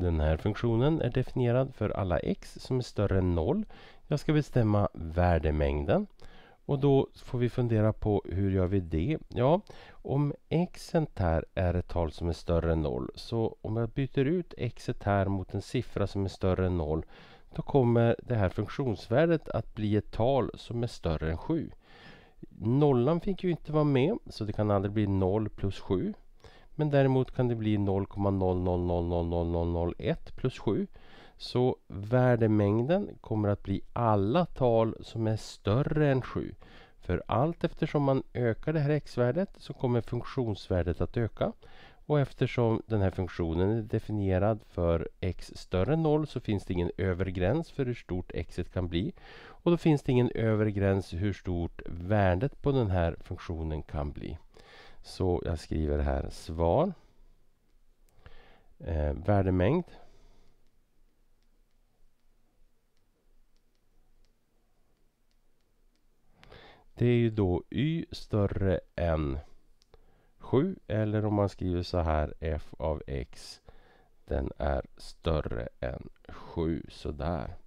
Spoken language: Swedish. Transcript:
Den här funktionen är definierad för alla x som är större än 0. Jag ska bestämma värdemängden. Och då får vi fundera på hur gör vi det? Ja, om x här är ett tal som är större än 0 så om jag byter ut x här mot en siffra som är större än 0 då kommer det här funktionsvärdet att bli ett tal som är större än 7. Nollan fick ju inte vara med så det kan aldrig bli 0 plus 7 men däremot kan det bli 0,0000001 plus 7. Så värdemängden kommer att bli alla tal som är större än 7. För allt eftersom man ökar det här x-värdet så kommer funktionsvärdet att öka. Och eftersom den här funktionen är definierad för x större än 0 så finns det ingen övergräns för hur stort x kan bli. Och då finns det ingen övergräns gräns hur stort värdet på den här funktionen kan bli. Så jag skriver här svar. Eh, värdemängd. Det är ju då y större än 7 eller om man skriver så här f av x den är större än 7 sådär.